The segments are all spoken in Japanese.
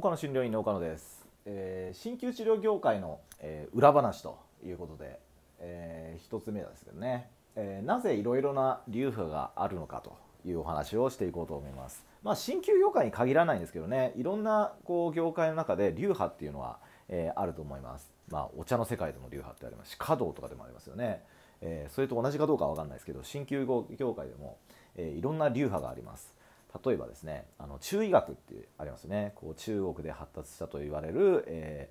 岡野診療院の岡野です、えー、鍼灸治療業界の、えー、裏話ということで、えー、1つ目ですけどね、えー、なぜいろいろな流派があるのかというお話をしていこうと思いますまあ鍼灸業界に限らないんですけどねいろんなこう業界の中で流派っていうのは、えー、あると思いますまあお茶の世界でも流派ってありますし華道とかでもありますよね、えー、それと同じかどうかは分かんないですけど鍼灸業界でも、えー、いろんな流派があります例えばですねあの中医学ってありますねこう中国で発達したと言われる、え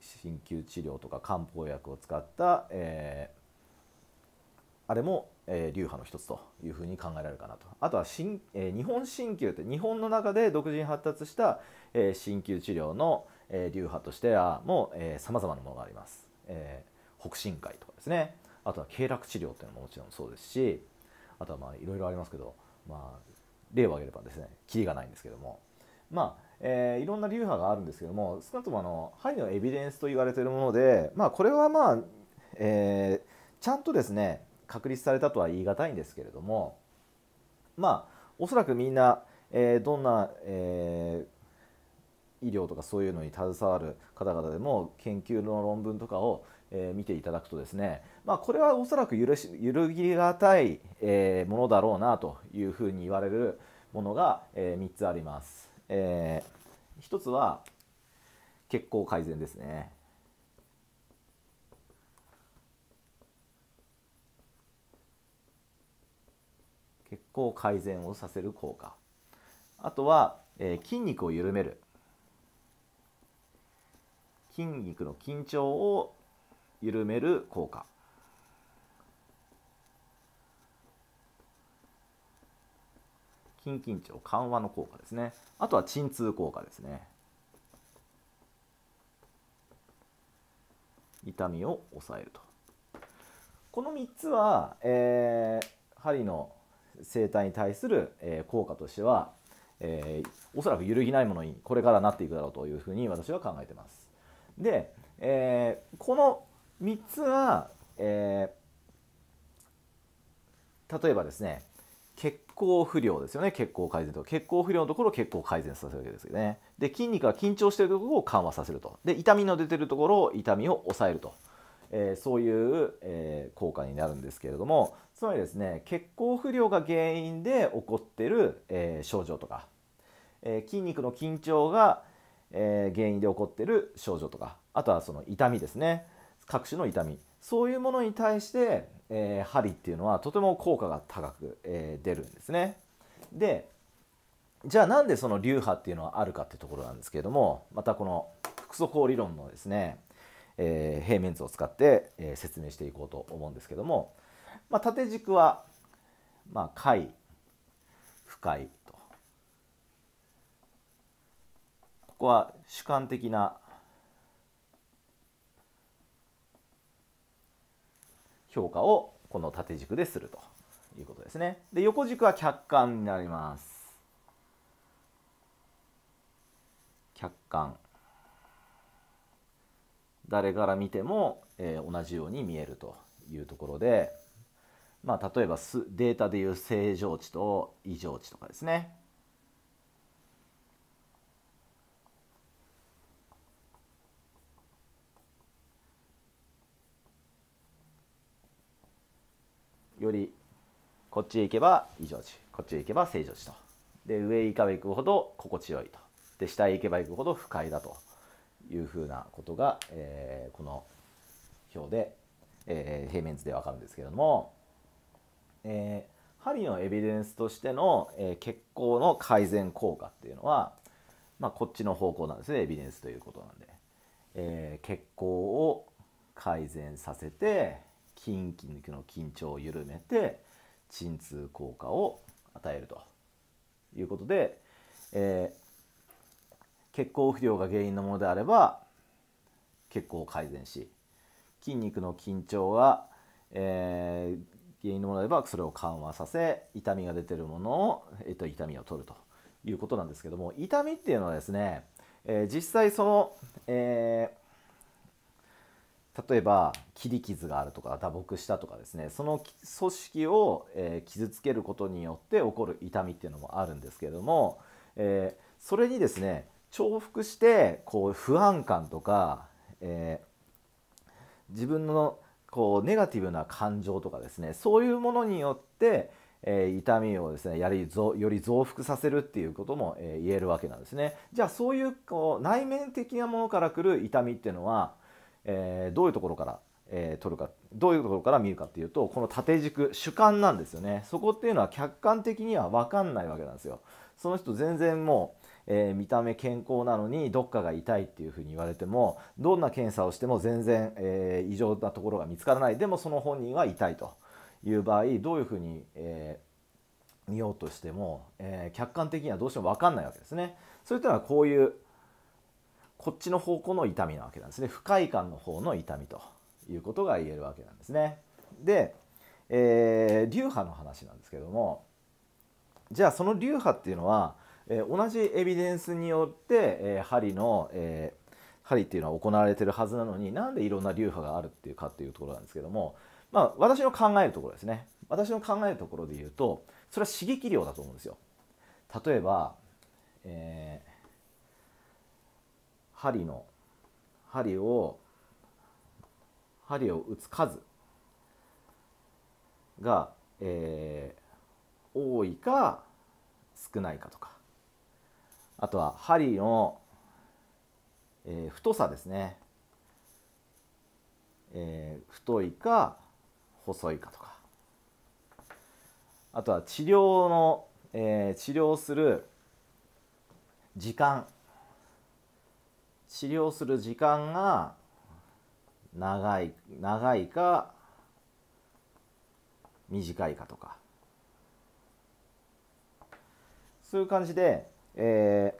ー、鍼灸治療とか漢方薬を使った、えー、あれも、えー、流派の一つというふうに考えられるかなとあとは新、えー、日本鍼灸って日本の中で独自に発達した鍼灸、えー、灸治療の、えー、流派としてはもうさまざまなものがあります。えー、北進会とかですねあとは経絡治療っていうのももちろんそうですしあとはまあいろいろありますけど、まあ、例を挙げればですねキリがないんですけどもまあ、えー、いろんな流派があるんですけども少なくともあの針のエビデンスと言われているものでまあこれはまあ、えー、ちゃんとですね確立されたとは言い難いんですけれどもまあおそらくみんな、えー、どんな、えー、医療とかそういうのに携わる方々でも研究の論文とかをえ見ていただくとですね、まあ、これはおそらく揺るぎがたい、えものだろうなというふうに言われるものが、え3つあります。えー、1つは血行改善ですね。血行改善をさせる効果あとは、えー、筋肉を緩める筋肉の緊張を緩める効果筋緊張緩和の効果ですねあとは鎮痛効果ですね痛みを抑えるとこの3つは、えー、針の生体に対する、えー、効果としては、えー、おそらく揺るぎないものにこれからなっていくだろうというふうに私は考えてます。で、えー、この3つは、えー、例えばですね血行不良ですよね血行改善と血行不良のところを血行改善させるわけですよねで筋肉が緊張しているところを緩和させるとで痛みの出てるところを痛みを抑えると、えー、そういう、えー、効果になるんですけれどもつまりですね血行不良が原因で起こってる、え症状とか、え筋肉の緊張が、え原因で起こってる症状とかあとはその痛みですね各種の痛みそういうものに対して、えー、針っていうのはとても効果が高く、えー、出るんですね。でじゃあなんでその流派っていうのはあるかってところなんですけれどもまたこの複素光理論のですね、えー、平面図を使って、え説明していこうと思うんですけども、まあ、縦軸は、まあ、快不解とここは主観的な評価をこの縦軸でするということですね。で横軸は客観になります。客観。誰から見ても、えー、同じように見えるというところで、まあ、例えばデータでいう正常値と異常値とかですねりこっちへ行けば異常値こっちへ行けば正常値とで上行かば行くほど心地よいとで下へ行けば行くほど不快だというふうなことが、えー、この表で、えー、平面図で分かるんですけれども、えー、針のエビデンスとしての、え血行の改善効果っていうのは、まあ、こっちの方向なんですねエビデンスということなんで、え血行を改善させて筋肉の緊張を緩めて鎮痛効果を与えるということで、えー、血行不良が原因のものであれば血行を改善し筋肉の緊張が、えー、原因のものであればそれを緩和させ痛みが出てるものを、えっと、痛みを取るということなんですけども痛みっていうのはですね、えー、実際その、えー例えば切り傷があるとか打撲したとかですねその組織を、えー、傷つけることによって起こる痛みっていうのもあるんですけれども、えー、それにですね重複してこう不安感とか、えー、自分のこうネガティブな感情とかですねそういうものによって、えー、痛みをですねやり増より増幅させるっていうことも、え言えるわけなんですね。じゃあそういうこう内面的なものからくる痛みっていうのはえー、どういうところから、えー、撮るかどういうところから見るかっていうとこの縦軸主観なんですよねそこっていうのは客観的には分かんないわけなんですよ。その人全然もうえー、見た目健康なのにどっかが痛いっていうふうに言われてもどんな検査をしても全然、えー、異常なところが見つからないでもその本人は痛いという場合どういうふうに、えー、見ようとしても、え客観的にはどうしても分かんないわけですね。そういったのはこういう、こっちの方向の痛みなわけなんですね不快感の方の痛みということが言えるわけなんですね。で、えー、流派の話なんですけどもじゃあその流派っていうのは、えー、同じエビデンスによって、えー、針の、えー、針っていうのは行われてるはずなのになんでいろんな流派があるっていうかっていうところなんですけどもまあ私の考えるところですね私の考えるところで言うとそれは刺激量だと思うんですよ。例えば、えー針の針を針を打つ数が、えー、多いか少ないかとかあとは針の、えー、太さですね、えー、太いか細いかとかあとは治療の、えー、治療する時間治療する時間が長い長いか短いかとかそういう感じで、え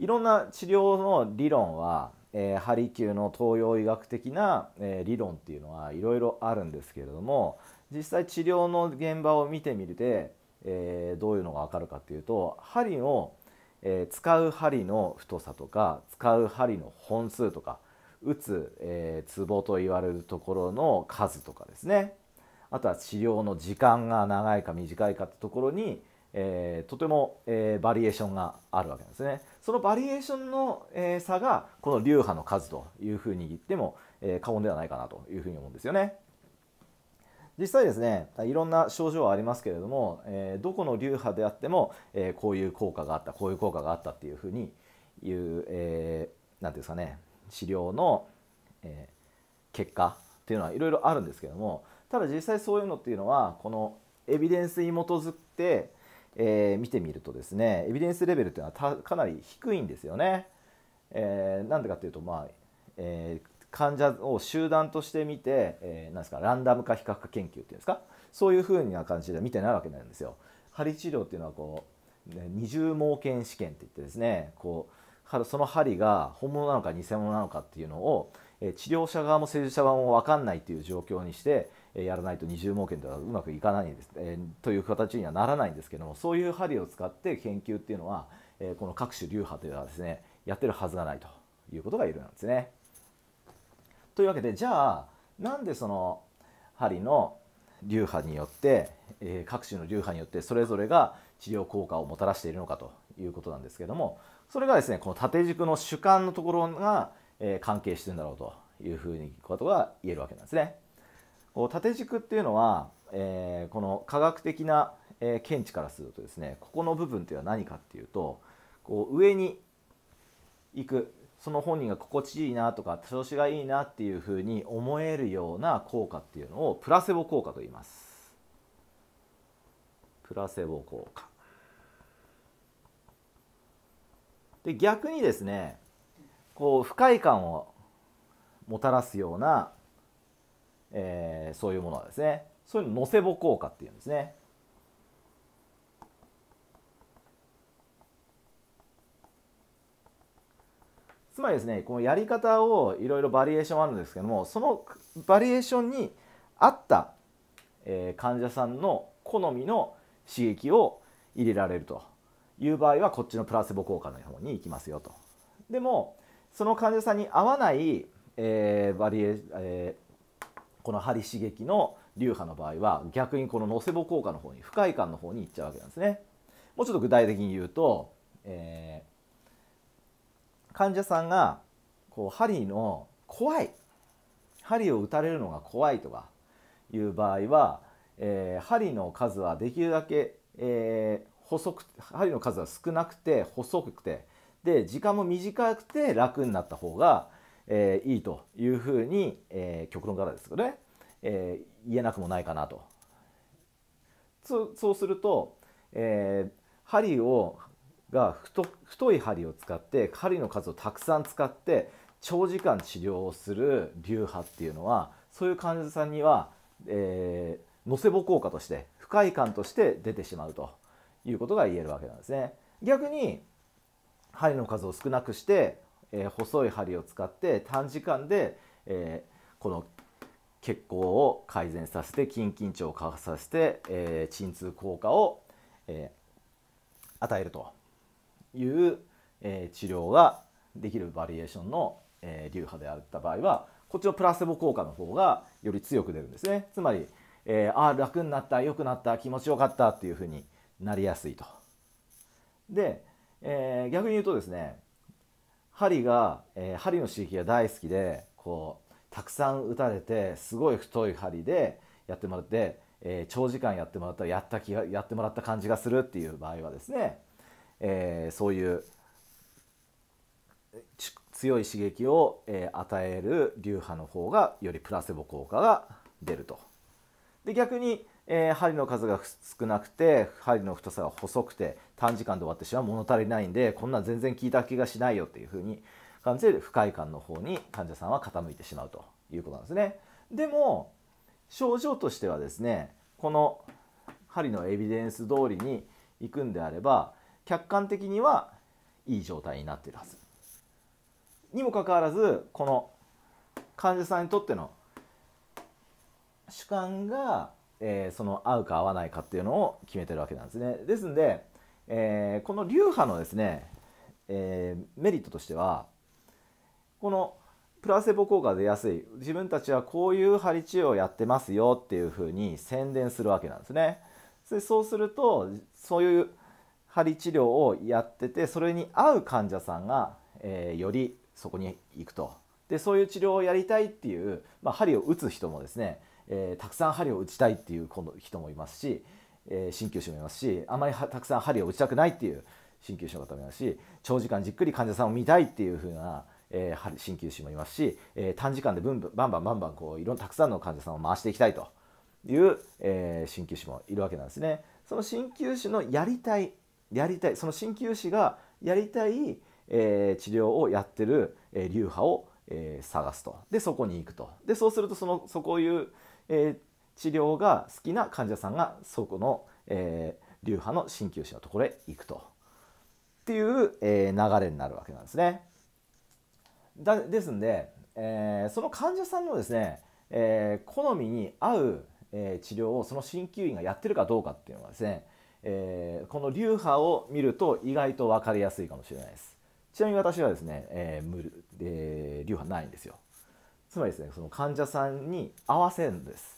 ー、いろんな治療の理論は、えー、ハリキューの東洋医学的な、えー、理論っていうのはいろいろあるんですけれども実際治療の現場を見てみるで、えー、どういうのが分かるかっていうと針をえー、使う針の太さとか使う針の本数とか打つ、えー、ツボと言われるところの数とかですねあとは治療の時間が長いか短いかってところに、えー、とても、えー、バリエーションがあるわけなんですねそのバリエーションの、えー、差がこの流派の数というふうに言っても、えー、過言ではないかなというふうに思うんですよね。実際ですねいろんな症状はありますけれども、えー、どこの流派であっても、えー、こういう効果があったこういう効果があったっていうふうにいう、えー、なんてうんですかね治療の、えー、結果っていうのはいろいろあるんですけどもただ実際そういうのっていうのはこのエビデンスに基づいて、えー、見てみるとですねエビデンスレベルっていうのはかなり低いんですよね。えー、なんでかっていうとまあ、えー、患者を集団として見て、えー、ですかランダム化比較化研究っていうんですかそういうふうな感じで見てないわけなんですよ。針治療っていうのはこう二重盲検試験って言ってですねこうその針が本物なのか偽物なのかっていうのを治療者側も施術者側も分かんないっていう状況にしてやらないと二重盲検ではうまくいかないです、えー、という形にはならないんですけどもそういう針を使って研究っていうのは、えー、この各種流派というのはですねやってるはずがないということが言えるんですね。というわけでじゃあなんでその針の流派によって、えー、各種の流派によってそれぞれが治療効果をもたらしているのかということなんですけどもそれがですねこの縦軸の主観のところが、えー、関係してるんだろうというふうにことが言えるわけなんですね。こう縦軸っていうのは、えー、この科学的な、え見地からするとですねここの部分っていうのは何かっていうとこう上に行くその本人が心地いいなとか調子がいいなっていうふうに思えるような効果っていうのをプラセボ効果と言いますプラセボ効果で逆にですねこう不快感をもたらすような、えー、そういうものはですねそういうのノセボ効果っていうんですねまりですねこのやり方をいろいろバリエーションあるんですけどもそのバリエーションに合った、えー、患者さんの好みの刺激を入れられるという場合はこっちのプラセボ効果の方に行きますよと。でもその患者さんに合わない、えー、バリエえー、この針刺激の流派の場合は逆にこのノセボ効果の方に不快感の方に行っちゃうわけなんですね。もうちょっと具体的に言うと、えー患者さんがこう針の怖い針を打たれるのが怖いとかいう場合は、えー、針の数はできるだけ、えー、細く針の数は少なくて細くてで時間も短くて楽になった方が、えー、いいというふうに、えー、極論からですよね、えー、言えなくもないかなと。そうすると、えー、針をが太い針を使って針の数をたくさん使って長時間治療をする流派っていうのはそういう患者さんには、えー、のせぼ効果として不快感として出てしまうということが言えるわけなんですね。逆に針の数を少なくして、えー、細い針を使って短時間で、えー、この血行を改善させて筋緊張を化させて、え鎮痛効果を、え与えるという、え治療ができるバリエーションの、え流派であった場合はこっちのプラセボ効果の方がより強く出るんですねつまり、えー、あ楽になった良くなった気持ちよかったっていうふうになりやすいと。で、えー、逆に言うとですね針が、えー、針の刺激が大好きでこうたくさん打たれてすごい太い針でやってもらって、えー、長時間やってもらったやった気がやってもらった感じがするっていう場合はですねえー、そういう強い刺激を、えー、与える流派の方がよりプラセボ効果が出ると。で逆に、えー、針の数が少なくて針の太さが細くて短時間で終わってしまう物足りないんでこんなん全然効いた気がしないよっていう風に感じで不快感の方に患者さんは傾いてしまうということなんですね。でも症状としてはですねこの針のエビデンス通りに行くんであれば客観的にはいい状態になってるはず。にもかかわらずこの患者さんにとっての主観が、えー、その合うか合わないかっていうのを決めてるわけなんですね。ですんで、えー、この流派のですね、えー、メリットとしてはこのプラセボ効果が出やすい自分たちはこういう針治療をやってますよっていうふうに宣伝するわけなんですね。でそうするとそういう針治療をやっててそれに合う患者さんが、えー、よりそこに行くとでそういう治療をやりたいっていう、まあ、針を打つ人もですね、えー、たくさん針を打ちたいっていう人もいますし、えー、鍼灸師もいますしあまりたくさん針を打ちたくないっていう鍼灸師の方もいますし長時間じっくり患者さんを見たいっていう風なえー、鍼灸師もいますし、えー、短時間でブンブンバンバンバンバンこういろんなたくさんの患者さんを回していきたいという、えー、鍼灸師もいるわけなんですね。その鍼灸師のやりたいやりたいその鍼灸師がやりたい、えー、治療をやってる、えー、流派を、えー、探すとでそこに行くとでそうするとそのそこいう、え治療が好きな患者さんがそこの、え流派の鍼灸師のところへ行くとっていう、え流れになるわけなんですね。だですんで、えその患者さんのですね、え好みに合う、え治療をその鍼灸院がやってるかどうかっていうのはですねえー、この流派を見ると意外と分かりやすいかもしれないですちなみに私はですね、えー無えー、流派ないんですよつまりですねその患者さんに合わせるんです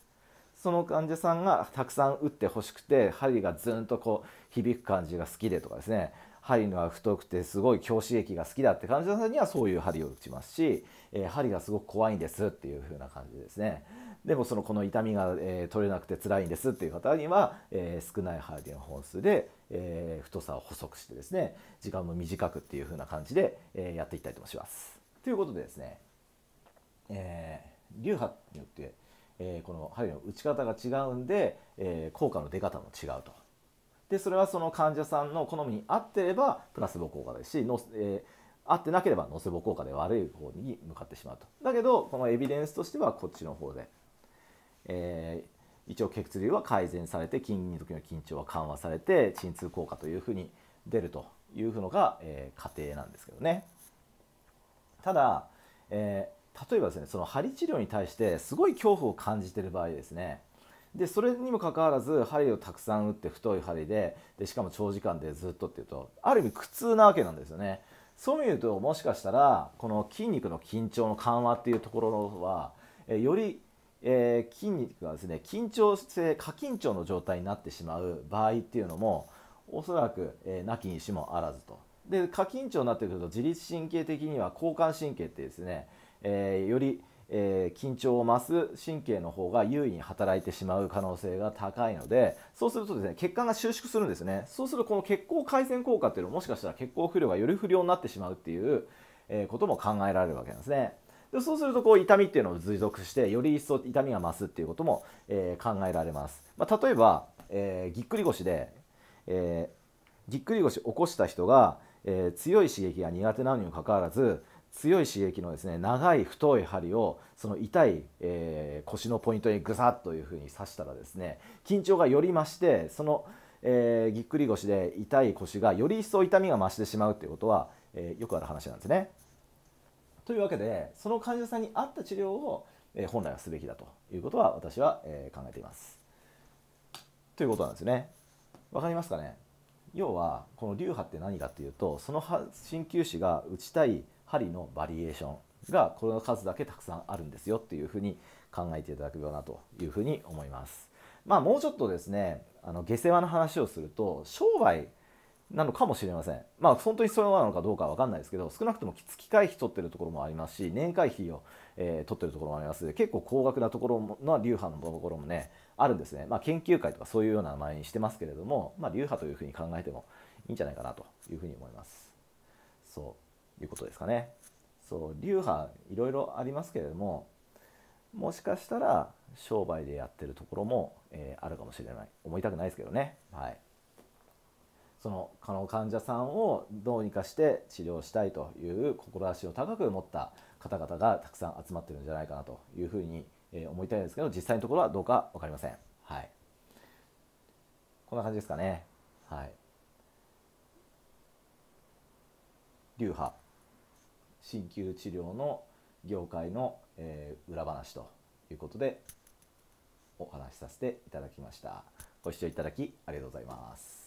その患者さんがたくさん打ってほしくて針がずんとこう響く感じが好きでとかですね針が太くてすごい強刺激が好きだって患者さんにはそういう針を打ちますし、えー、針がすごく怖いんですっていう風な感じですねでもそのこの痛みが、えー、取れなくて辛いんですっていう方には、えー、少ないハーの本数で、えー、太さを細くしてですね時間も短くっていう風な感じで、えー、やっていきたいとします。ということでですね、えー、流派によって、えー、この針の打ち方が違うんで、えー、効果の出方も違うと。でそれはその患者さんの好みに合ってればプラスボ効果ですしの、えー、合ってなければノセボ効果で悪い方に向かってしまうとだけどこのエビデンスとしてはこっちの方でえー、一応血流は改善されて筋肉の緊張は緩和されて鎮痛効果というふうに出るというのが、えー、過程なんですけどね。ただ、えー、例えばですねその針治療に対してすごい恐怖を感じてる場合ですねでそれにもかかわらず針をたくさん打って太い針ででしかも長時間でずっとっていうとある意味苦痛なわけなんですよね。そういうともしかしたらこの筋肉の緊張の緩和っていうところはえよりえー、筋肉がですね緊張性過緊張の状態になってしまう場合っていうのもおそらく、えー、なきにしもあらずと。で過緊張になってくると自律神経的には交感神経ってですね、えー、より、えー、緊張を増す神経の方が優位に働いてしまう可能性が高いのでそうするとですね血管が収縮するんですねそうするとこの血行改善効果っていうのはもしかしたら血行不良がより不良になってしまうっていう、えことも考えられるわけなんですね。でそうするとこう痛みっていうのを随続してより一層痛みが増すっていうことも、えー、考えられます、まあ、例えば、えー、ぎっくり腰で、えー、ぎっくり腰起こした人が、え強い刺激が苦手なのにもかかわらず強い刺激のですね長い太い針をその痛い、え腰のポイントにぐさっというふうに刺したらですね緊張がより増してその、えぎっくり腰で痛い腰がより一層痛みが増してしまうっていうことは、えよくある話なんですね。というわけでその患者さんに合った治療を、え本来はすべきだということは私は、え考えています。ということなんですね。わかりますかね要はこの流派って何かっていうとその鍼灸師が打ちたい針のバリエーションがこの数だけたくさんあるんですよっていうふうに考えていただくようなというふうに思います。まあもうちょっとですねあの下世話の話をすると商売なのかもしれません。まあ本当にそうなのかどうかは分かんないですけど少なくとも月会費取ってるところもありますし年会費を、えー、取ってるところもあります結構高額なところの流派のところもねあるんですね。まあ、研究会とかそういうような名前にしてますけれども、まあ、流派というふうに考えてもいいんじゃないかなというふうに思います。そういうことですかね。そう流派いろいろありますけれどももしかしたら商売でやってるところも、えー、あるかもしれない思いたくないですけどね。はいその可の患者さんをどうにかして治療したいという志を高く持った方々がたくさん集まってるんじゃないかなというふうに思いたいんですけど実際のところはどうか分かりません。はい、こんな感じですかね。はい、流派鍼灸治療の業界の、えー、裏話ということでお話しさせていただきました。ご視聴いただきありがとうございます。